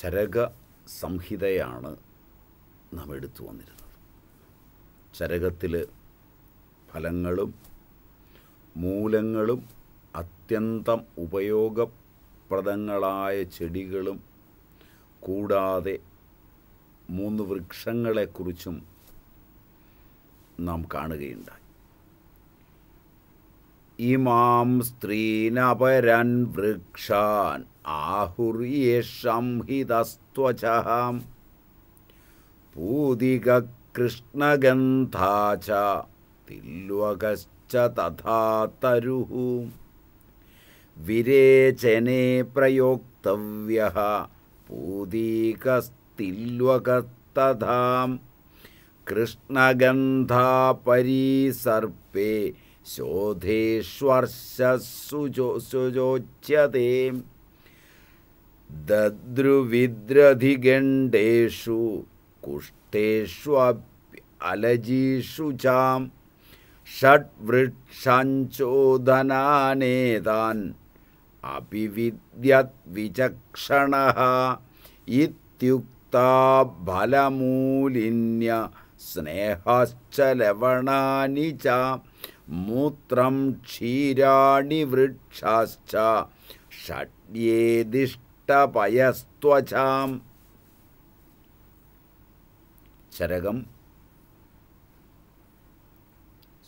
ചരക സംഹിതയാണ് നാം എടുത്തു വന്നിരുന്നത് ചരകത്തിൽ ഫലങ്ങളും മൂലങ്ങളും അത്യന്തം ഉപയോഗപ്രദങ്ങളായ ചെടികളും കൂടാതെ മൂന്ന് വൃക്ഷങ്ങളെക്കുറിച്ചും നാം കാണുകയുണ്ടായി इमां स्त्रीनपरन् वृक्षान् आहुर्येषं हितस्त्वचः च तिल्वकश्च तथा तरुः विरेचने प्रयोक्तव्यः पूदीकस्तिल्वकस्तथा सर्पे शोधेष्वर्षसुजो सुजोच्यते दद्रुविद्रधिगण्डेषु कुष्ठेष्वलजीषु चां षड्वृक्षाञ्चोदनानेतान् अपि विद्यद्विचक्षणः इत्युक्ता फलमूलिन्य स्नेहाश्च लवणानि च മൂത്രം ക്ഷീരാണി വൃക്ഷാശ്ച ഷഡ്യേതിഷ്ടപയസ്ത്വചാം ശരകം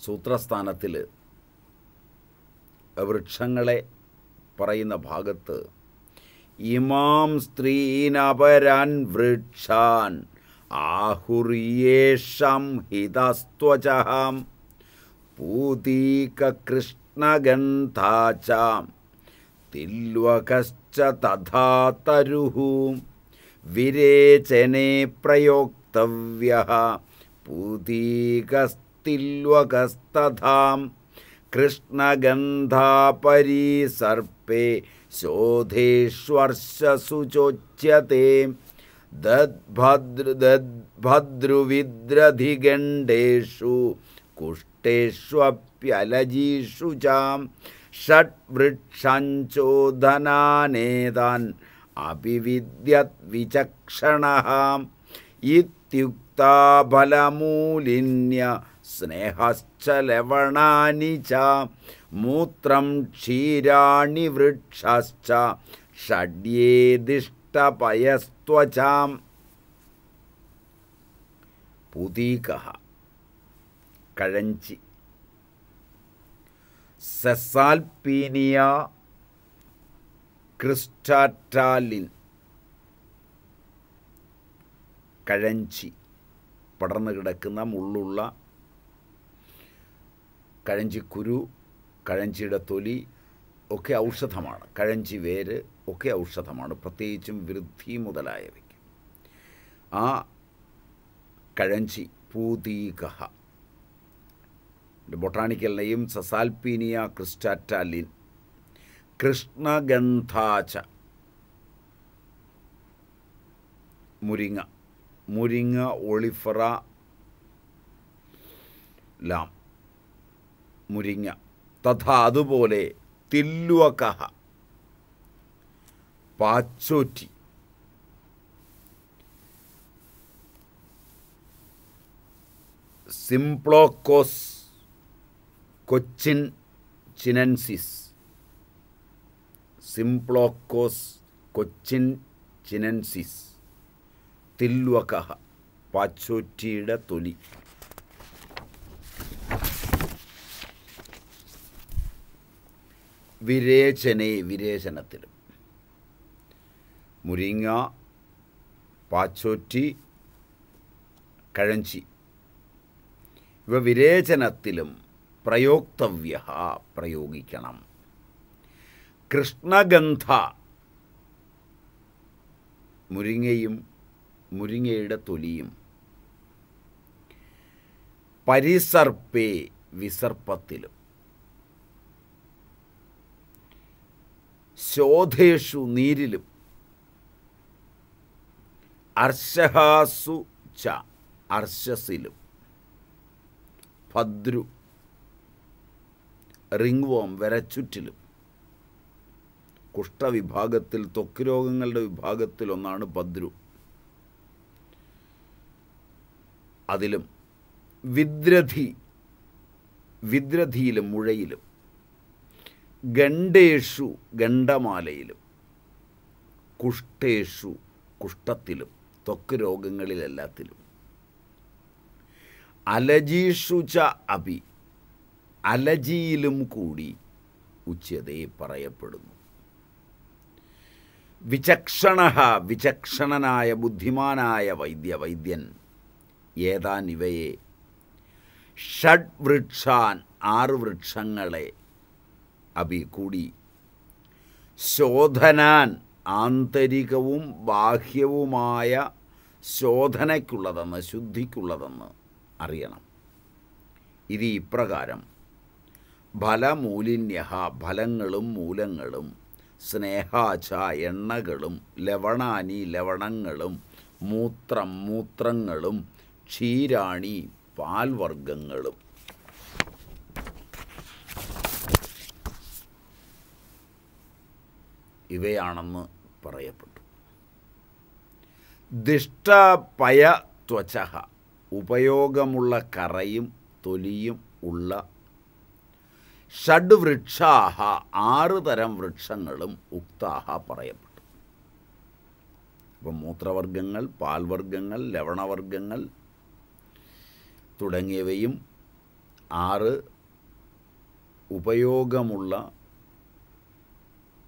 സൂത്രസ്ഥാനത്തിൽ വൃക്ഷങ്ങളെ പറയുന്ന ഭാഗത്ത് ഇമാം സ്ത്രീനപരാൻ വൃക്ഷാൻ ആഹുര്യേഷം ഹിതസ്ത്വചഹാം पूतीककृष्णगन्था च तथा तरुः विरेचने प्रयोक्तव्यः पूतीकस्तिल्वकस्तथा सर्पे शोधेष्वर्षसुचोच्यते दद्भद्र दद्भद्रुविद्रधिगण्डेषु कुष्ठेष्वप्यलजीषु च षड्वृक्षाञ्चोदनानेतान् अपि विद्यद्विचक्षणः इत्युक्ता फलमूलिन्य स्नेहश्च लवणानि च मूत्रं क्षीराणि वृक्षश्च षड्ये दिष्टपयस्त्वचाम् पुदीकः കഴഞ്ചി സെസാൽപീനിയ ക്രിസ്റ്റാറ്റാലിൻ കഴഞ്ചി പടർന്നു കിടക്കുന്ന മുള്ളുള്ള കഴഞ്ചിക്കുരു കഴഞ്ചിയുടെ തൊലി ഒക്കെ ഔഷധമാണ് കഴഞ്ചി വേര് ഒക്കെ ഔഷധമാണ് പ്രത്യേകിച്ചും വൃദ്ധി മുതലായവയ്ക്ക് ആ കഴഞ്ചി പൂതീകഹ ബൊട്ടാണിക്കൽ നെയിം സസാൽപീനിയ ക്രിസ്റ്റാറ്റാലിൻ കൃഷ്ണഗന്ധാച്ച മുരിങ്ങ മുരിങ്ങ ഒളിഫറ ലാം മുരിങ്ങ തഥാ അതുപോലെ തില്ലുവകഹ പാച്ചോറ്റി സിംപ്ലോക്കോസ് കൊച്ചിൻ ചിനൻസിസ് സിംപ്ലോക്കോസ് കൊച്ചിൻ ചിനൻസിസ് തില്വകഹ പാച്ചോറ്റിയുടെ തൊലി വിരേചനെ വിരേചനത്തിൽ മുരിങ്ങ പാച്ചോറ്റി കഴഞ്ചി ഇവ വിരേചനത്തിലും പ്രയോക്തവ്യ പ്രയോഗിക്കണം കൃഷ്ണഗന്ധ മുരിങ്ങയും മുരിങ്ങയുടെ തൊലിയും പരിസർപ്പേ വിസർപ്പത്തിലും ശോധേഷു നീരിലും അർഷഹാസു ച അർഷസിലും ഭദ്രു വോം വരച്ചുറ്റിലും കുഷ്ഠവിഭാഗത്തിൽ ത്വക്ക് രോഗങ്ങളുടെ വിഭാഗത്തിൽ ഒന്നാണ് ഭദ്രു അതിലും വിദ്രഥി വിദ്രഥിയിലും മുഴയിലും ഗണ്ടേഷു ഗണ്ടമാലയിലും കുഷ്ഠേഷു കുഷ്ഠത്തിലും ത്വക്ക് രോഗങ്ങളിലെല്ലാത്തിലും അലജീഷു ച അഭി അലജിയിലും കൂടി ഉച്ചതേ പറയപ്പെടുന്നു വിചക്ഷണ വിചക്ഷണനായ ബുദ്ധിമാനായ വൈദ്യ വൈദ്യൻ ഏതാൻ ഇവയെ ഷഡ് വൃക്ഷാൻ ആറ് വൃക്ഷങ്ങളെ അഭി കൂടി ശോധനാൻ ആന്തരികവും ബാഹ്യവുമായ ശോധനയ്ക്കുള്ളതെന്ന് ശുദ്ധിക്കുള്ളതെന്ന് അറിയണം ഇത് ഇപ്രകാരം ഫലമൂലിന്യ ഫലങ്ങളും മൂലങ്ങളും സ്നേഹാച എണ്ണകളും ലവണാനി ലവണങ്ങളും മൂത്രം മൂത്രങ്ങളും ക്ഷീരാണി പാൽവർഗങ്ങളും ഇവയാണെന്ന് പറയപ്പെട്ടു ദിഷ്ടപയ ത്വച ഉപയോഗമുള്ള കറയും തൊലിയും ഉള്ള ഷഡ് വൃക്ഷാഹ ആറ് തരം വൃക്ഷങ്ങളും ഉക്താഹ പറയപ്പെട്ടു അപ്പം മൂത്രവർഗങ്ങൾ പാൽവർഗങ്ങൾ ലവണവർഗങ്ങൾ തുടങ്ങിയവയും ആറ് ഉപയോഗമുള്ള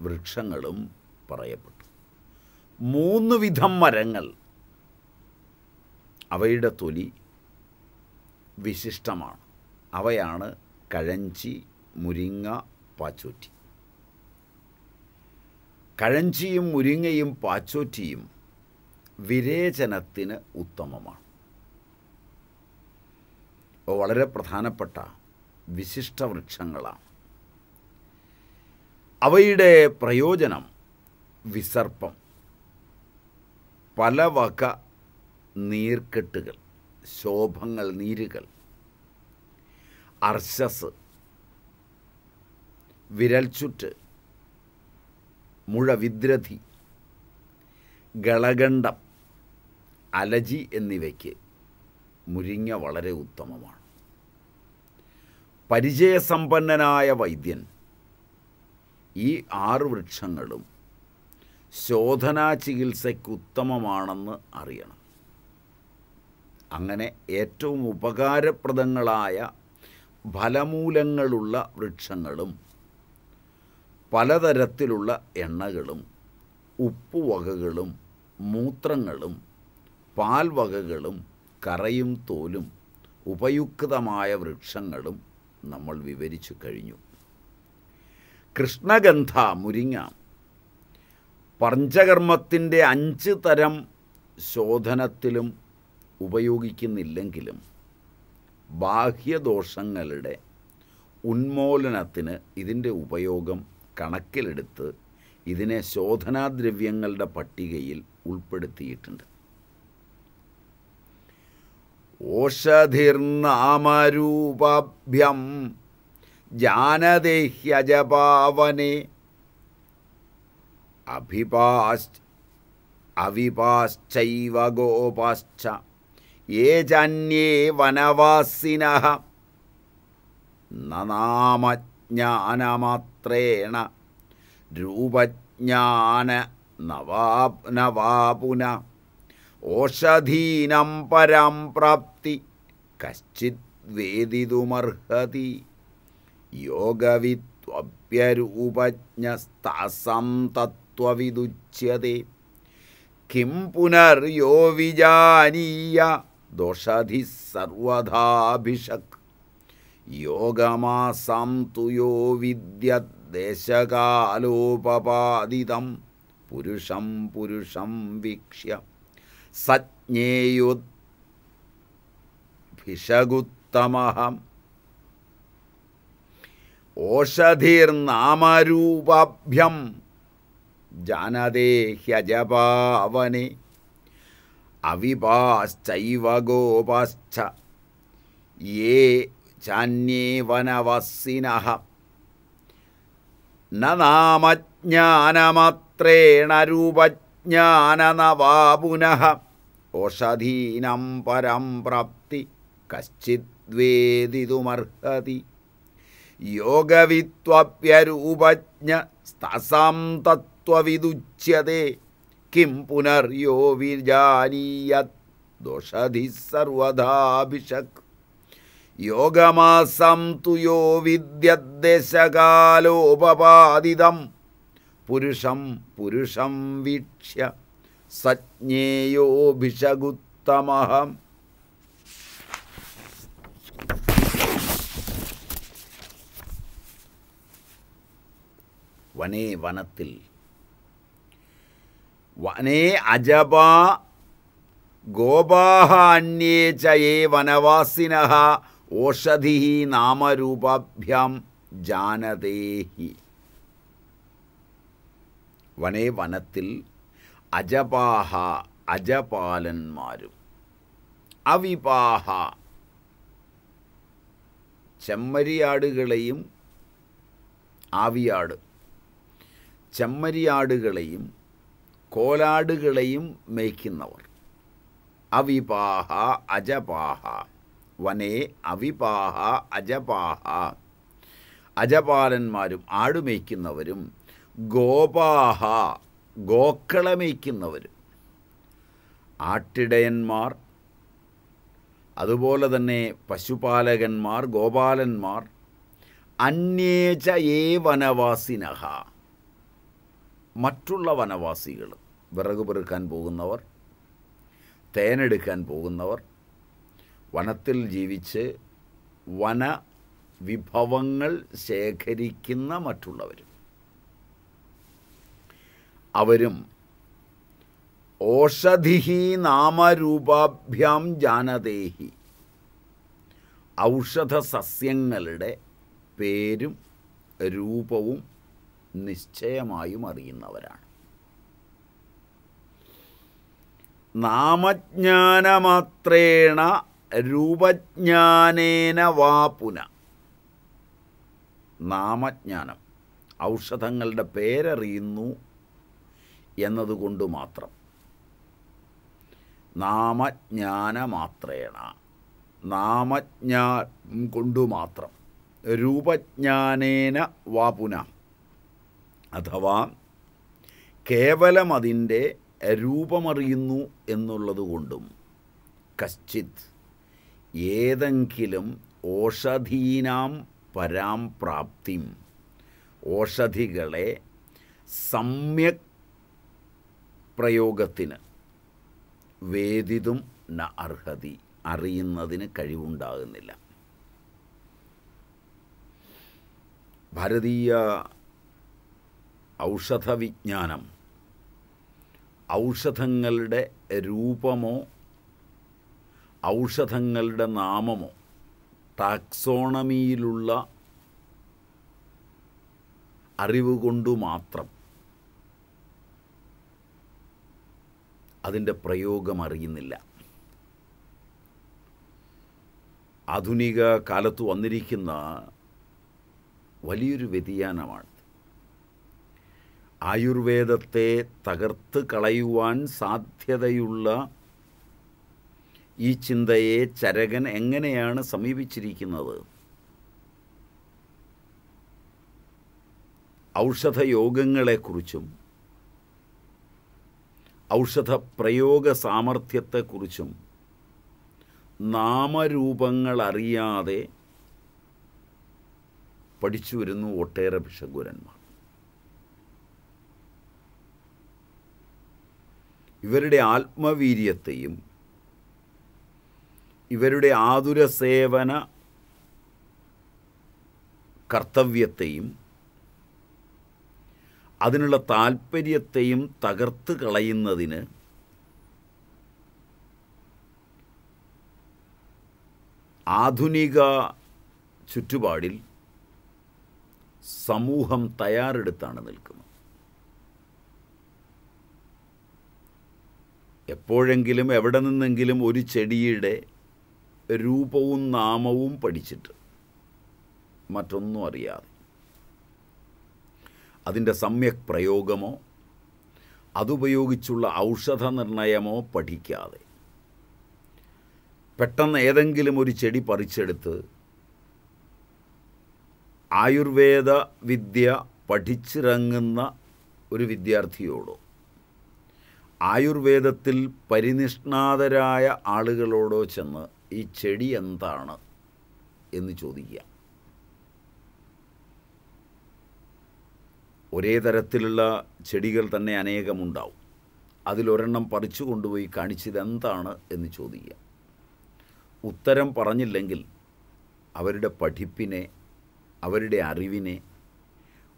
വൃക്ഷങ്ങളും പറയപ്പെട്ടു മൂന്ന് വിധം മരങ്ങൾ അവയുടെ തൊലി വിശിഷ്ടമാണ് അവയാണ് കഴഞ്ചി മുരിങ്ങ പാച്ചോറ്റി കഴഞ്ചിയും മുരിങ്ങയും പാച്ചോറ്റിയും വിരേചനത്തിന് ഉത്തമമാണ് അപ്പോൾ വളരെ പ്രധാനപ്പെട്ട വിശിഷ്ട വൃക്ഷങ്ങളാണ് അവയുടെ പ്രയോജനം വിസർപ്പം പല വക നീർക്കെട്ടുകൾ ശോഭങ്ങൾ നീരുകൾ അർശസ് വിരൽച്ചുറ്റ് മുഴവിദ്രഥി ഗളകണ്ഠം അലജി എന്നിവയ്ക്ക് മുരിങ്ങ വളരെ ഉത്തമമാണ് പരിചയസമ്പന്നനായ വൈദ്യൻ ഈ ആറ് വൃക്ഷങ്ങളും ശോധനാ ചികിത്സയ്ക്ക് ഉത്തമമാണെന്ന് അറിയണം അങ്ങനെ ഏറ്റവും ഉപകാരപ്രദങ്ങളായ ഫലമൂലങ്ങളുള്ള വൃക്ഷങ്ങളും പലതരത്തിലുള്ള എണ്ണകളും ഉപ്പുവകകളും മൂത്രങ്ങളും പാൽവകകളും കറയും തോലും ഉപയുക്തമായ വൃക്ഷങ്ങളും നമ്മൾ വിവരിച്ചു കഴിഞ്ഞു കൃഷ്ണഗന്ധ മുരിങ്ങ പഞ്ചകർമ്മത്തിൻ്റെ അഞ്ച് തരം ശോധനത്തിലും ഉപയോഗിക്കുന്നില്ലെങ്കിലും ബാഹ്യദോഷങ്ങളുടെ ഉന്മൂലനത്തിന് ഇതിൻ്റെ ഉപയോഗം കണക്കിലെടുത്ത് ഇതിനെ ശോധനാദ്രവ്യങ്ങളുടെ പട്ടികയിൽ ഉൾപ്പെടുത്തിയിട്ടുണ്ട് ഓഷധിർനാമരൂപാഭ്യം ജാനദേഹ്യജപാവനെ അഭിപാസ് അവിപാശ്ചൈവ ഗോപാശ്ച യേ ചന്യേ വനവാസിന നാമജ്ഞ ജ്ഞാനമാത്രേണ രൂപജ്ഞാന നവാപുന ഓഷധീനം പരം പ്രാപ്തി കശ്ചിത് വേദിതുമർഹതി യോഗവിത്വപ്യരൂപജ്ഞസ്താസം തത്വവിദുച്യത കിം പുനർയോ വിജാനീയ ദോഷധി സർവധാഭിഷക് യോഗമാസാം തുയോ വിദ്യദേശകാലോപപാദിതം പുരുഷം പുരുഷം വീക്ഷ്യ സജ്ഞേയോദ്ഭിഷകുത്തമഹം ഓഷധീർനാമരൂപാഭ്യം ജാനതേ ഹ്യജപാവനെ അവിപാശ്ചൈവ ഗോപാശ്ച യേ ചാന്യേ ഓഷധീനം പരം പ്രാപ്തി കശ്ചിദ്വേദിതുമർഹതി യോഗവിത്വപ്യരൂപജ്ഞ സ്തസാം തത്വവിദുച്യത്തെ കിം പുനർയോ വിജാനീയത് ദോഷധി സർവധാഭിഷക് യോഗമാസം തു യോ വിദ്യദ്ദേശകാലോപപാദിതം പുരുഷം പുരുഷം വീക്ഷ്യ സജ്ഞേയോഭിഷഗുത്തമഹം വനേ വനത്തിൽ വനേ അജപ ഗോപാഹാന്യേ ചയേ വനവാസിനഹ ഓഷധി നാമരൂപാഭ്യാം ജാനതേഹി വനേ വനത്തിൽ അജപാഹ അജപാലന്മാരും അവിപാഹ ചെമ്മരിയാടുകളെയും ആവിയാട് ചെമ്മരിയാടുകളെയും കോലാടുകളെയും മേയ്ക്കുന്നവർ അവിപാഹ അജപാഹ വനേ അവിപാഹ അജപാഹ അജപാലന്മാരും ആടുമേയ്ക്കുന്നവരും ഗോപാഹ ഗോക്കളമേയ്ക്കുന്നവരും ആട്ടിടയന്മാർ അതുപോലെ തന്നെ പശുപാലകന്മാർ ഗോപാലന്മാർ അന്യേച ഏ വനവാസിനഹ മറ്റുള്ള വനവാസികൾ വിറക് പെറുക്കാൻ പോകുന്നവർ തേനെടുക്കാൻ പോകുന്നവർ വനത്തിൽ ജീവിച്ച് വന വിഭവങ്ങൾ ശേഖരിക്കുന്ന മറ്റുള്ളവരും അവരും ഓഷധിഹി നാമരൂപാഭ്യാം ജാനദേഹി ഔഷധ സസ്യങ്ങളുടെ പേരും രൂപവും നിശ്ചയമായും അറിയുന്നവരാണ് നാമജ്ഞാനമാത്രേണ രൂപജ്ഞാനേന വാപുന നാമജ്ഞാനം ഔഷധങ്ങളുടെ പേരറിയുന്നു എന്നതുകൊണ്ട് മാത്രം മാത്രേണ നാമജ്ഞാനം കൊണ്ടു മാത്രം രൂപജ്ഞാനേന വാപുന അഥവാ കേവലം അതിൻ്റെ രൂപമറിയുന്നു എന്നുള്ളതുകൊണ്ടും കശ്ചിത് ഏതെങ്കിലും ഓഷധീനാം പരാം പ്രാപ്തിം ഓഷധികളെ സമ്യക് പ്രയോഗത്തിന് വേദിതും ന അർഹതി അറിയുന്നതിന് കഴിവുണ്ടാകുന്നില്ല ഭാരതീയ ഔഷധവിജ്ഞാനം ഔഷധങ്ങളുടെ രൂപമോ ഔഷധങ്ങളുടെ നാമമോ ടാക്സോണമിയിലുള്ള അറിവ് കൊണ്ടു മാത്രം അതിൻ്റെ പ്രയോഗം അറിയുന്നില്ല ആധുനിക കാലത്ത് വന്നിരിക്കുന്ന വലിയൊരു വ്യതിയാനമാണ് ആയുർവേദത്തെ തകർത്ത് കളയുവാൻ സാധ്യതയുള്ള ഈ ചിന്തയെ ചരകൻ എങ്ങനെയാണ് സമീപിച്ചിരിക്കുന്നത് ഔഷധയോഗങ്ങളെക്കുറിച്ചും ഔഷധ പ്രയോഗ സാമർഥ്യത്തെക്കുറിച്ചും നാമരൂപങ്ങളറിയാതെ പഠിച്ചു വരുന്നു ഒട്ടേറെ ഭിഷഗുരന്മാർ ഇവരുടെ ആത്മവീര്യത്തെയും ഇവരുടെ ആതുര സേവന കർത്തവ്യത്തെയും അതിനുള്ള താൽപ്പര്യത്തെയും തകർത്ത് കളയുന്നതിന് ആധുനിക ചുറ്റുപാടിൽ സമൂഹം തയ്യാറെടുത്താണ് നിൽക്കുന്നത് എപ്പോഴെങ്കിലും എവിടെ നിന്നെങ്കിലും ഒരു ചെടിയുടെ രൂപവും നാമവും പഠിച്ചിട്ട് മറ്റൊന്നും അറിയാതെ അതിൻ്റെ സമ്യക് പ്രയോഗമോ അതുപയോഗിച്ചുള്ള ഔഷധ നിർണയമോ പഠിക്കാതെ പെട്ടെന്ന് ഏതെങ്കിലും ഒരു ചെടി പറിച്ചെടുത്ത് ആയുർവേദ വിദ്യ പഠിച്ചിറങ്ങുന്ന ഒരു വിദ്യാർത്ഥിയോടോ ആയുർവേദത്തിൽ പരിനിഷ്ണാതരായ ആളുകളോടോ ചെന്ന് ഈ ചെടി എന്താണ് എന്ന് ചോദിക്കുക ഒരേ തരത്തിലുള്ള ചെടികൾ തന്നെ അനേകമുണ്ടാവും അതിലൊരെണ്ണം പറിച്ചു കൊണ്ടുപോയി എന്താണ് എന്ന് ചോദിക്കുക ഉത്തരം പറഞ്ഞില്ലെങ്കിൽ അവരുടെ പഠിപ്പിനെ അവരുടെ അറിവിനെ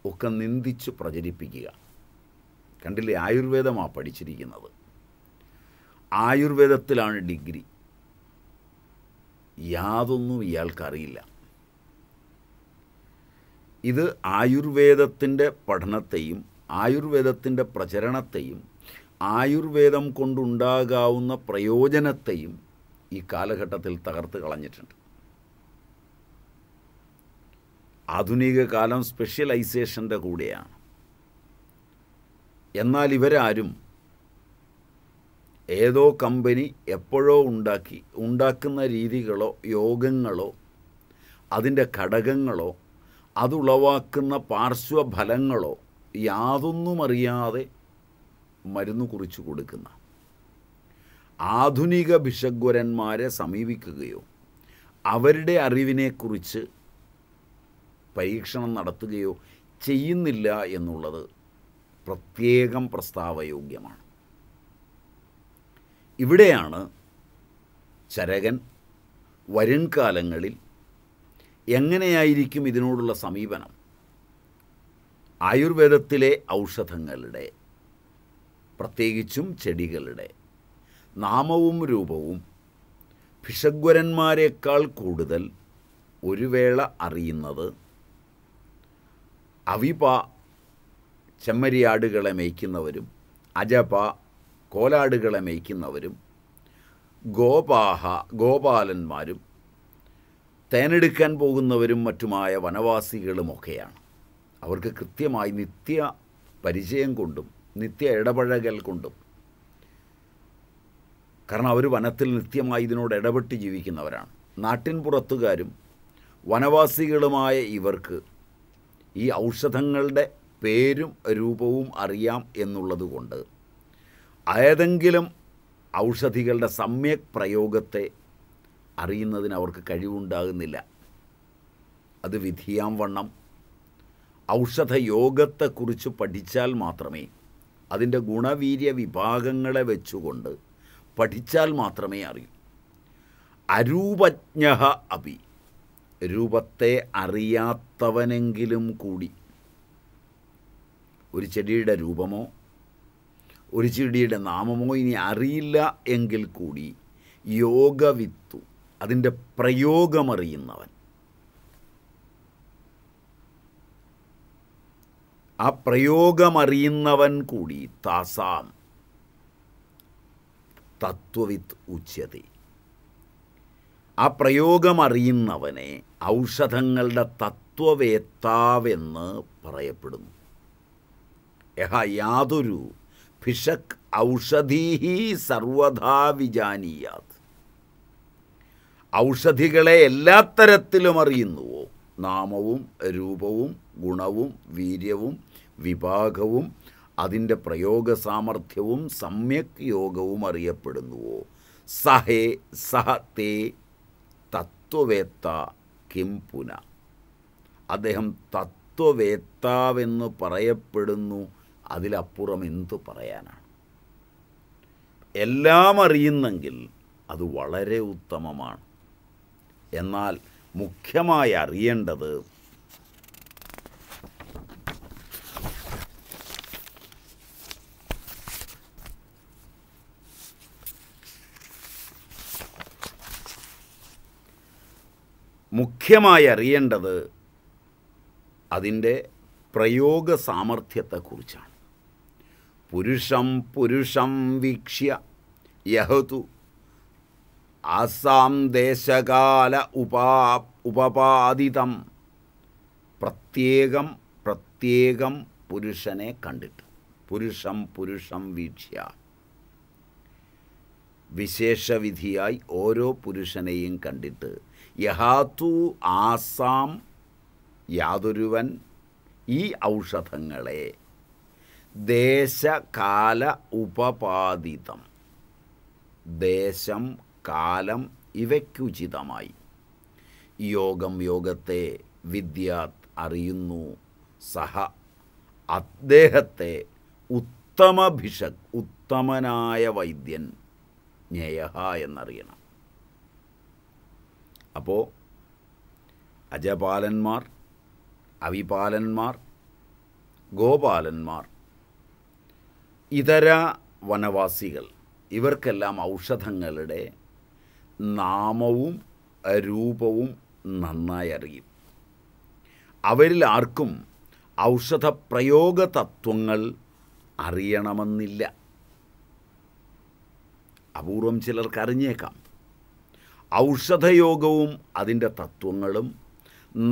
ഒക്കെ നിന്ദിച്ച് പ്രചരിപ്പിക്കുക കണ്ടില്ലേ ആയുർവേദമാണ് പഠിച്ചിരിക്കുന്നത് ആയുർവേദത്തിലാണ് ഡിഗ്രി യാതൊന്നും ഇയാൾക്കറിയില്ല ഇത് ആയുർവേദത്തിൻ്റെ പഠനത്തെയും ആയുർവേദത്തിൻ്റെ പ്രചരണത്തെയും ആയുർവേദം കൊണ്ടുണ്ടാകാവുന്ന പ്രയോജനത്തെയും ഈ കാലഘട്ടത്തിൽ തകർത്ത് കളഞ്ഞിട്ടുണ്ട് ആധുനിക കാലം സ്പെഷ്യലൈസേഷൻ്റെ കൂടെയാണ് എന്നാൽ ഇവരാരും ഏതോ കമ്പനി എപ്പോഴോ ഉണ്ടാക്കി ഉണ്ടാക്കുന്ന രീതികളോ യോഗങ്ങളോ അതിൻ്റെ ഘടകങ്ങളോ അതുളവാക്കുന്ന പാർശ്വഫലങ്ങളോ യാതൊന്നും അറിയാതെ മരുന്ന് കുറിച്ച് കൊടുക്കുന്ന ആധുനിക ഭിഷഗ്വരന്മാരെ സമീപിക്കുകയോ അവരുടെ അറിവിനെക്കുറിച്ച് പരീക്ഷണം നടത്തുകയോ ചെയ്യുന്നില്ല എന്നുള്ളത് പ്രത്യേകം പ്രസ്താവയോഗ്യമാണ് ഇവിടെയാണ് ചരകൻ കാലങ്ങളിൽ എങ്ങനെയായിരിക്കും ഇതിനോടുള്ള സമീപനം ആയുർവേദത്തിലെ ഔഷധങ്ങളുടെ പ്രത്യേകിച്ചും ചെടികളുടെ നാമവും രൂപവും ഭിഷഗ്വരന്മാരെക്കാൾ കൂടുതൽ ഒരു വേള അറിയുന്നത് അവിപ ചെമ്മരിയാടുകളെ മേയ്ക്കുന്നവരും അജപ കോലാടുകളെ മേയ്ക്കുന്നവരും ഗോപാഹ ഗോപാലന്മാരും തേനെടുക്കാൻ പോകുന്നവരും മറ്റുമായ വനവാസികളുമൊക്കെയാണ് അവർക്ക് കൃത്യമായി നിത്യ പരിചയം കൊണ്ടും നിത്യ ഇടപഴകൽ കൊണ്ടും കാരണം അവർ വനത്തിൽ നിത്യമായി ഇതിനോട് ഇടപെട്ട് ജീവിക്കുന്നവരാണ് നാട്ടിൻ പുറത്തുകാരും വനവാസികളുമായ ഇവർക്ക് ഈ ഔഷധങ്ങളുടെ പേരും രൂപവും അറിയാം എന്നുള്ളത് കൊണ്ട് ഏതെങ്കിലും ഔഷധികളുടെ സമ്യക് പ്രയോഗത്തെ അറിയുന്നതിന് അവർക്ക് കഴിവുണ്ടാകുന്നില്ല അത് വിധിയാം വണ്ണം ഔഷധയോഗത്തെക്കുറിച്ച് പഠിച്ചാൽ മാത്രമേ അതിൻ്റെ ഗുണവീര്യ വിഭാഗങ്ങളെ വെച്ചുകൊണ്ട് പഠിച്ചാൽ മാത്രമേ അറിയൂ അരൂപജ്ഞ അഭി രൂപത്തെ അറിയാത്തവനെങ്കിലും കൂടി ഒരു ചെടിയുടെ രൂപമോ ഒരു ചെടിയുടെ നാമമോ ഇനി അറിയില്ല എങ്കിൽ കൂടി യോഗവിത്തു അതിൻ്റെ പ്രയോഗമറിയുന്നവൻ ആ പ്രയോഗമറിയുന്നവൻ കൂടി താസാം തത്വവിത്ത് ഉച്ചത ആ പ്രയോഗമറിയുന്നവനെ ഔഷധങ്ങളുടെ തത്വവേത്താവെന്ന് പറയപ്പെടുന്നു യഹ യാതൊരു ഫിഷക് ഔഷധീഹി സർവധാ വിജാനീയാത് ഔഷധികളെ എല്ലാ തരത്തിലും അറിയുന്നുവോ നാമവും രൂപവും ഗുണവും വീര്യവും വിഭാഗവും അതിൻ്റെ പ്രയോഗ സാമർഥ്യവും സമ്യക് യോഗവും അറിയപ്പെടുന്നുവോ സഹേ സഹ തേ തത്വവേത്ത കിം പുന അദ്ദേഹം തത്വവേത്താവെന്ന് പറയപ്പെടുന്നു അതിലപ്പുറം എന്തു പറയാനാണ് എല്ലാം അറിയുന്നെങ്കിൽ അത് വളരെ ഉത്തമമാണ് എന്നാൽ മുഖ്യമായി അറിയേണ്ടത് മുഖ്യമായി അറിയേണ്ടത് അതിൻ്റെ പ്രയോഗ സാമർഥ്യത്തെക്കുറിച്ചാണ് പുരുഷം പുരുഷം വീക്ഷ്യ യഹതു ആസാം ദേശകാല ഉപാ ഉപപാദിതം പ്രത്യേകം പ്രത്യേകം പുരുഷനെ കണ്ടിട്ട് പുരുഷം പുരുഷം വീക്ഷ്യ വിശേഷവിധിയായി ഓരോ പുരുഷനെയും കണ്ടിട്ട് യഹാത്തു ആസാം യാതൊരുവൻ ഈ ഔഷധങ്ങളെ ദേശകാല ഉപപാദിതം ദേശം കാലം ഇവയ്ക്കുചിതമായി യോഗം യോഗത്തെ വിദ്യാത് അറിയുന്നു സഹ അദ്ദേഹത്തെ ഉത്തമഭിഷക് ഉത്തമനായ വൈദ്യൻ ജ്ഞേയ എന്നറിയണം അപ്പോൾ അജപാലന്മാർ അവിപാലന്മാർ ഗോപാലന്മാർ ഇതര വനവാസികൾ ഇവർക്കെല്ലാം ഔഷധങ്ങളുടെ നാമവും രൂപവും നന്നായി അറിയും അവരിൽ ആർക്കും ഔഷധപ്രയോഗ തത്വങ്ങൾ അറിയണമെന്നില്ല അപൂർവം ചിലർക്ക് അറിഞ്ഞേക്കാം ഔഷധയോഗവും അതിൻ്റെ തത്വങ്ങളും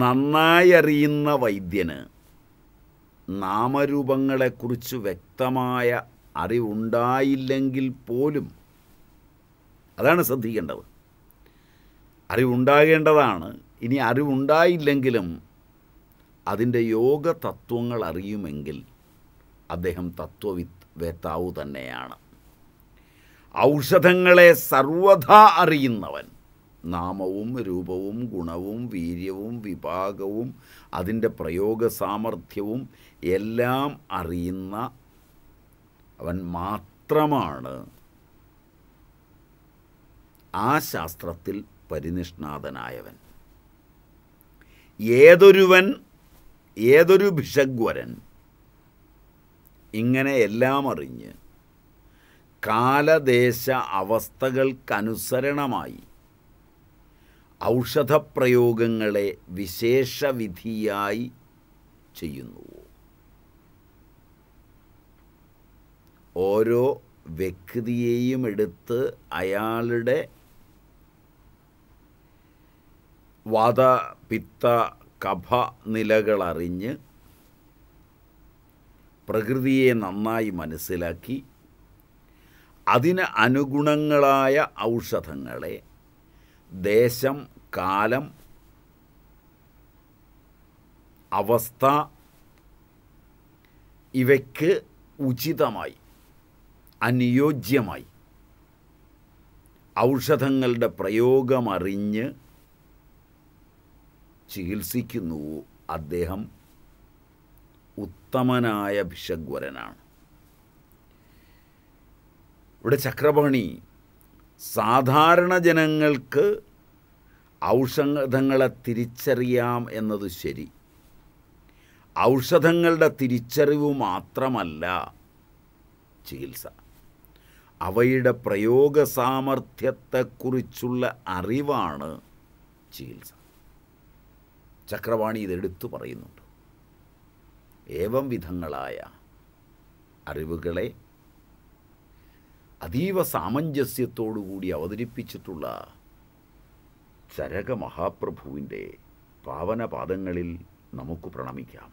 നന്നായി അറിയുന്ന വൈദ്യന് നാമരൂപങ്ങളെക്കുറിച്ച് വ്യക്തമായ അറിവുണ്ടായില്ലെങ്കിൽ പോലും അതാണ് ശ്രദ്ധിക്കേണ്ടത് അറിവുണ്ടാകേണ്ടതാണ് ഇനി അറിവുണ്ടായില്ലെങ്കിലും അതിൻ്റെ യോഗ തത്വങ്ങൾ അറിയുമെങ്കിൽ അദ്ദേഹം വേത്താവ് തന്നെയാണ് ഔഷധങ്ങളെ സർവഥ അറിയുന്നവൻ നാമവും രൂപവും ഗുണവും വീര്യവും വിഭാഗവും അതിൻ്റെ പ്രയോഗ സാമർഥ്യവും എല്ലാം അറിയുന്ന അവൻ മാത്രമാണ് ആ ശാസ്ത്രത്തിൽ പരിനിഷ്ണാതനായവൻ ഏതൊരുവൻ ഏതൊരു ഭിഷഗ്വരൻ ഇങ്ങനെ എല്ലാം അറിഞ്ഞ് കാലദേശ അവസ്ഥകൾക്കനുസരണമായി ഔഷധപ്രയോഗങ്ങളെ വിശേഷവിധിയായി ചെയ്യുന്നുവോ ഓരോ വ്യക്തിയെയും എടുത്ത് അയാളുടെ വാത പിത്ത കഫ നിലകളറിഞ്ഞ് പ്രകൃതിയെ നന്നായി മനസ്സിലാക്കി അതിന് അനുഗുണങ്ങളായ ഔഷധങ്ങളെ ദേശം കാലം അവസ്ഥ ഇവയ്ക്ക് ഉചിതമായി അനുയോജ്യമായി ഔഷധങ്ങളുടെ പ്രയോഗമറിഞ്ഞ് ചികിത്സിക്കുന്നു അദ്ദേഹം ഉത്തമനായ ഭിഷഗ്വരനാണ് ഇവിടെ ചക്രപാണി സാധാരണ ജനങ്ങൾക്ക് ഔഷധങ്ങളെ തിരിച്ചറിയാം എന്നത് ശരി ഔഷധങ്ങളുടെ തിരിച്ചറിവ് മാത്രമല്ല ചികിത്സ അവയുടെ പ്രയോഗ സാമർഥ്യത്തെക്കുറിച്ചുള്ള അറിവാണ് ചികിത്സ ചക്രവാണി ഇതെടുത്തു പറയുന്നുണ്ട് ഏവം വിധങ്ങളായ അറിവുകളെ അതീവ സാമഞ്ജസ്യത്തോടുകൂടി അവതരിപ്പിച്ചിട്ടുള്ള ചരകമഹാപ്രഭുവിൻ്റെ പാവനപാദങ്ങളിൽ നമുക്ക് പ്രണമിക്കാം